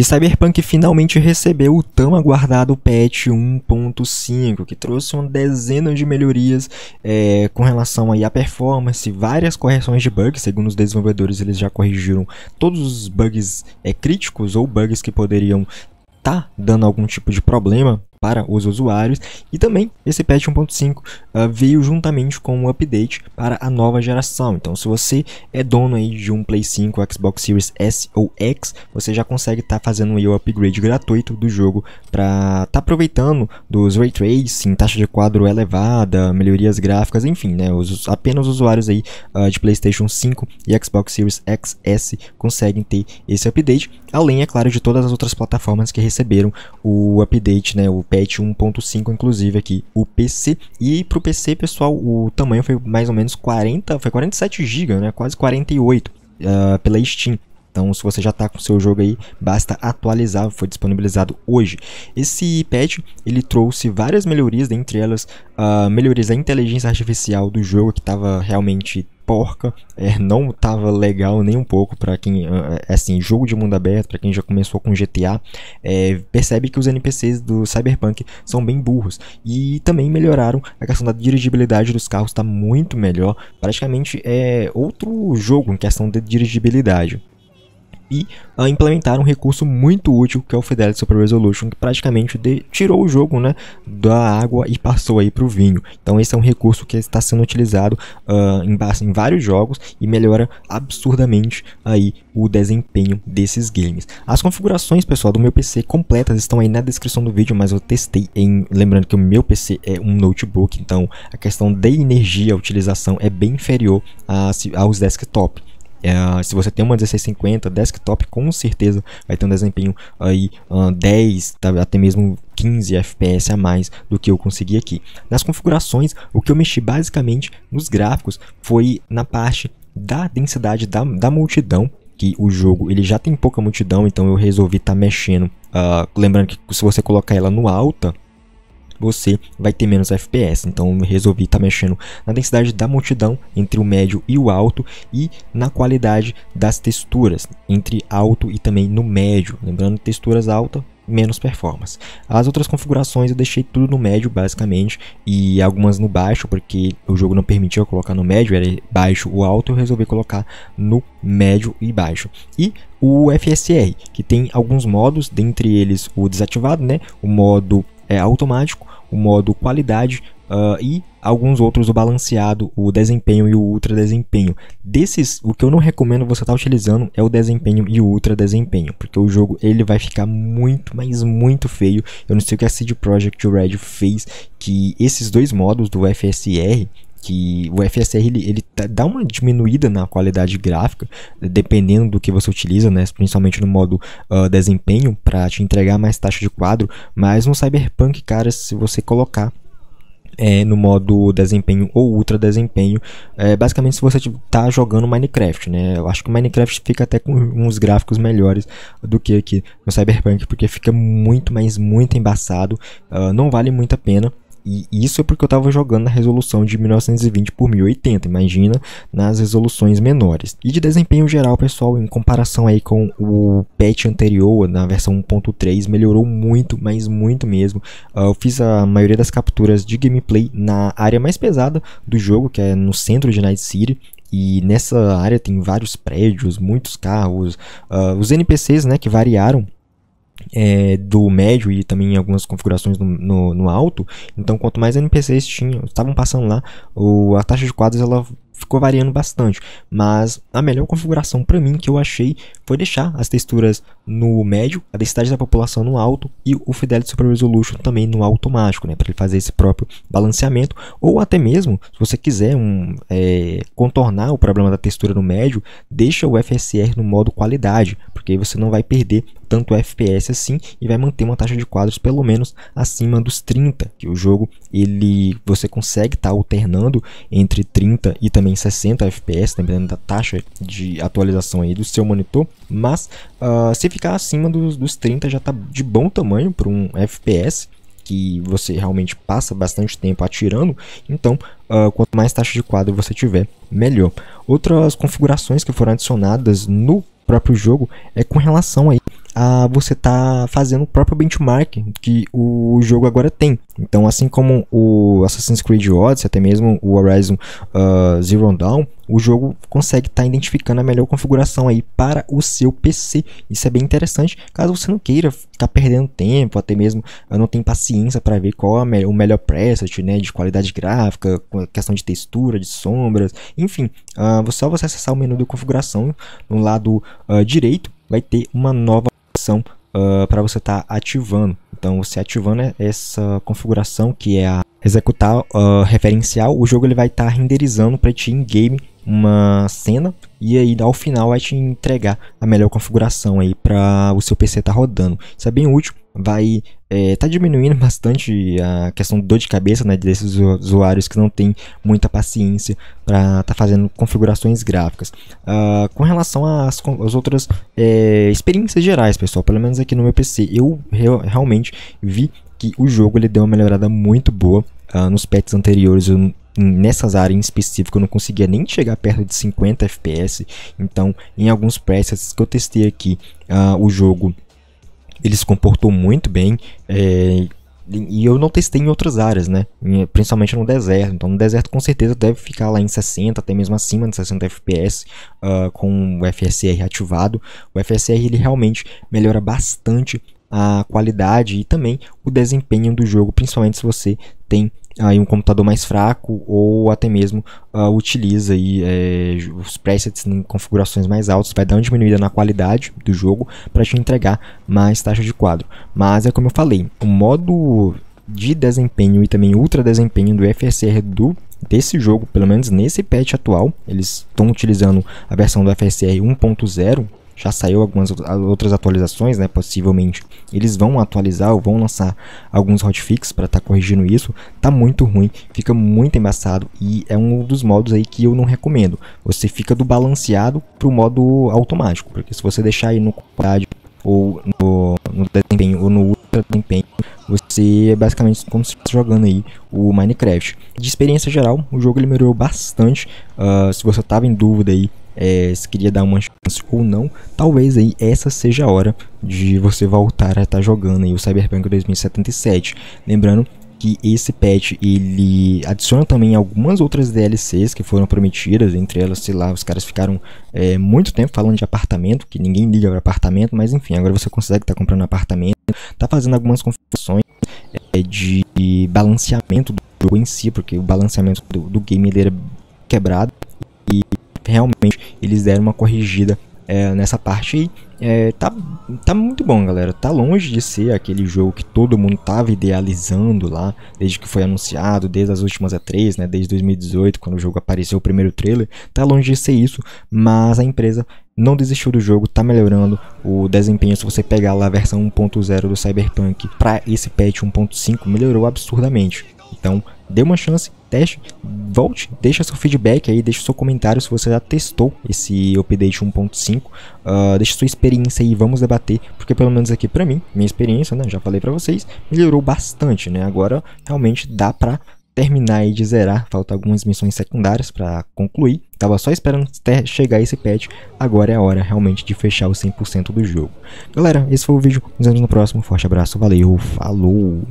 E Cyberpunk finalmente recebeu o tão aguardado patch 1.5, que trouxe uma dezena de melhorias é, com relação aí à performance, várias correções de bugs, segundo os desenvolvedores eles já corrigiram todos os bugs é, críticos ou bugs que poderiam estar tá dando algum tipo de problema para os usuários e também esse patch 1.5 uh, ah, veio juntamente com um update para a nova geração. Então, se você é dono aí de um Play 5, Xbox Series S ou X, você já consegue estar tá fazendo um upgrade gratuito do jogo para estar tá aproveitando dos ray tracing, taxa de quadro elevada, melhorias gráficas, enfim, né? Os, apenas os usuários aí uh, de PlayStation 5 e Xbox Series X S conseguem ter esse update, além é claro de todas as outras plataformas que receberam o update, né? O patch 1.5 inclusive aqui, o PC. E para o PC, pessoal, o tamanho foi mais ou menos 40, foi 47 GB, né? Quase 48 uh, ah, pela Steam. Então, se você já está com o seu jogo aí, basta atualizar, foi disponibilizado hoje. Esse patch, ele trouxe várias melhorias, dentre elas, uh, melhorias da inteligência artificial do jogo, que estava realmente porca, é, não tava legal nem um pouco para quem, é, assim, jogo de mundo aberto, para quem já começou com GTA, é, percebe que os NPCs do Cyberpunk são bem burros. E também melhoraram a questão da dirigibilidade dos carros, está muito melhor, praticamente é outro jogo em questão de dirigibilidade e uh, implementaram um recurso muito útil que é o Fidelity Super Resolution, que praticamente de, tirou o jogo né, da água e passou aí para o vinho. Então esse é um recurso que está sendo utilizado uh, em, em, vários jogos e melhora absurdamente aí o desempenho desses games. As configurações pessoal do meu PC completas estão aí na descrição do vídeo, mas eu testei em lembrando que o meu PC é um notebook, então a questão de energia, utilização é bem inferior a, aos desktop. É, se você tem uma 1650 desktop, com certeza vai ter um desempenho aí uh, 10, tá, até mesmo 15 FPS a mais do que eu consegui aqui. Nas configurações, o que eu mexi basicamente nos gráficos foi na parte da densidade da, da multidão, que o jogo ele já tem pouca multidão, então eu resolvi estar tá mexendo. Uh, lembrando que se você colocar ela no alta, você vai ter menos FPS. Então eu resolvi estar tá mexendo na densidade da multidão entre o médio e o alto e na qualidade das texturas entre alto e também no médio. Lembrando, texturas altas menos performance. As outras configurações eu deixei tudo no médio basicamente e algumas no baixo porque o jogo não permitia colocar no médio, era baixo ou alto, eu resolvi colocar no médio e baixo. E o FSR, que tem alguns modos, dentre eles o desativado, né, o modo é, automático, o modo qualidade uh, e alguns outros, o balanceado, o desempenho e o ultra desempenho. Desses, o que eu não recomendo você estar tá utilizando é o desempenho e o ultra desempenho, porque o jogo ele vai ficar muito, mas muito feio. Eu não sei o que a CD Projekt Red fez, que esses dois modos do FSR que o FSR ele, ele tá, dá uma diminuída na qualidade gráfica, dependendo do que você utiliza, né? principalmente no modo uh, desempenho, para te entregar mais taxa de quadro. Mas no Cyberpunk, cara, se você colocar é, no modo desempenho ou ultra desempenho, é, basicamente se você tipo, tá jogando Minecraft, né? Eu acho que o Minecraft fica até com uns gráficos melhores do que aqui no Cyberpunk, porque fica muito, mas muito embaçado, uh, não vale muito a pena. E isso é porque eu estava jogando na resolução de 1920 por 1080, imagina nas resoluções menores. E de desempenho geral, pessoal, em comparação aí com o patch anterior, na versão 1.3, melhorou muito, mas muito mesmo. Ah, eu fiz a maioria das capturas de gameplay na área mais pesada do jogo, que é no centro de Night City, e nessa área tem vários prédios, muitos carros, uh, os NPCs né, que variaram é, do médio e também em algumas configurações no, no, no, alto. Então, quanto mais NPCs tinham, estavam passando lá, o, a taxa de quadros ela ficou variando bastante, mas a melhor configuração para mim que eu achei foi deixar as texturas no médio, a densidade da população no alto e o Fidelity Super Resolution também no automático, né, para ele fazer esse próprio balanceamento, ou até mesmo, se você quiser um, é, contornar o problema da textura no médio, deixa o FSR no modo qualidade, porque aí você não vai perder tanto FPS assim e vai manter uma taxa de quadros pelo menos acima dos 30, que o jogo ele você consegue estar tá alternando entre 30 e também em 60 FPS, dependendo da taxa de atualização aí do seu monitor, mas uh, se ficar acima dos, dos 30 já está de bom tamanho para um FPS que você realmente passa bastante tempo atirando, então uh, quanto mais taxa de quadro você tiver, melhor. Outras configurações que foram adicionadas no próprio jogo é com relação aí a você estar tá fazendo o próprio benchmarking que o jogo agora tem. Então, assim como o Assassin's Creed Odyssey, até mesmo o Horizon uh, Zero Dawn, o jogo consegue estar tá identificando a melhor configuração aí para o seu PC. Isso é bem interessante, caso você não queira ficar tá perdendo tempo, até mesmo ah, não tenha paciência para ver qual é o melhor preset, né, de qualidade gráfica, questão de textura, de sombras, enfim, uh, só você acessar o menu de configuração no lado uh, direito vai ter uma nova configuração uh, ah, para você estar tá ativando. Então, você ativando é essa configuração que é a executar, uh, ah, referencial, o jogo ele vai estar tá renderizando para ti em game uma cena e aí ao final vai te entregar a melhor configuração aí para o seu PC estar tá rodando. Isso é bem útil, vai é, tá diminuindo bastante a questão dor de cabeça né, desses usuários que não tem muita paciência para tá fazendo configurações gráficas. Uh, com relação às, às outras é, experiências gerais, pessoal, pelo menos aqui no meu PC, eu re realmente vi que o jogo ele deu uma melhorada muito boa. Uh, nos pets anteriores eu nessas áreas em específico eu não conseguia nem chegar perto de 50 FPS. Então, em alguns presets que eu testei aqui, uh, o jogo ele se comportou muito bem. É, e eu não testei em outras áreas, né? Principalmente no deserto. Então, no deserto, com certeza, deve ficar lá em 60, até mesmo acima de 60 FPS, uh, com o FSR ativado. O FSR ele realmente melhora bastante a qualidade e também o desempenho do jogo, principalmente se você tem aí um computador mais fraco ou até mesmo uh, utiliza aí, é, os presets em configurações mais altas, vai dar uma diminuída na qualidade do jogo para te entregar mais taxa de quadro. Mas é como eu falei, o modo de desempenho e também ultra desempenho do FSR do desse jogo, pelo menos nesse patch atual, eles estão utilizando a versão do FSR 1.0 já saiu algumas outras atualizações, né? Possivelmente eles vão atualizar ou vão lançar alguns hotfix para estar tá corrigindo isso. Tá muito ruim, fica muito embaçado e é um dos modos aí que eu não recomendo. Você fica do balanceado pro modo automático, porque se você deixar aí no qualidade ou no, no desempenho ou no ultra desempenho, você é basicamente como se estivesse jogando aí o Minecraft. De experiência geral, o jogo ele melhorou bastante. Uh, se você estava em dúvida aí é, se queria dar uma chance ou não, talvez aí essa seja a hora de você voltar a estar tá jogando aí o Cyberpunk 2077. Lembrando que esse patch ele adiciona também algumas outras DLCs que foram prometidas, entre elas, sei lá, os caras ficaram é, muito tempo falando de apartamento, que ninguém liga para apartamento, mas enfim, agora você consegue estar tá comprando apartamento, tá fazendo algumas configurações é, de balanceamento do jogo em si, porque o balanceamento do, do game ele era quebrado, realmente eles deram uma corrigida é, nessa parte aí. É, tá, tá muito bom, galera. Tá longe de ser aquele jogo que todo mundo tava idealizando lá, desde que foi anunciado, desde as últimas E3, né, desde 2018, quando o jogo apareceu o primeiro trailer. Tá longe de ser isso, mas a empresa não desistiu do jogo, tá melhorando o desempenho. Se você pegar lá a versão 1.0 do Cyberpunk para esse patch 1.5, melhorou absurdamente. Então, dê uma chance teste, volte, deixa seu feedback aí, deixa seu comentário se você já testou esse update 1.5, uh, ah, deixa sua experiência aí, vamos debater, porque pelo menos aqui pra mim, minha experiência, né, já falei pra vocês, melhorou bastante, né, agora realmente dá pra terminar e de zerar, falta algumas missões secundárias para concluir. Tava só esperando até chegar esse patch, agora é a hora realmente de fechar o 100% do jogo. Galera, esse foi o vídeo, nos vemos no próximo, forte abraço, valeu, falou!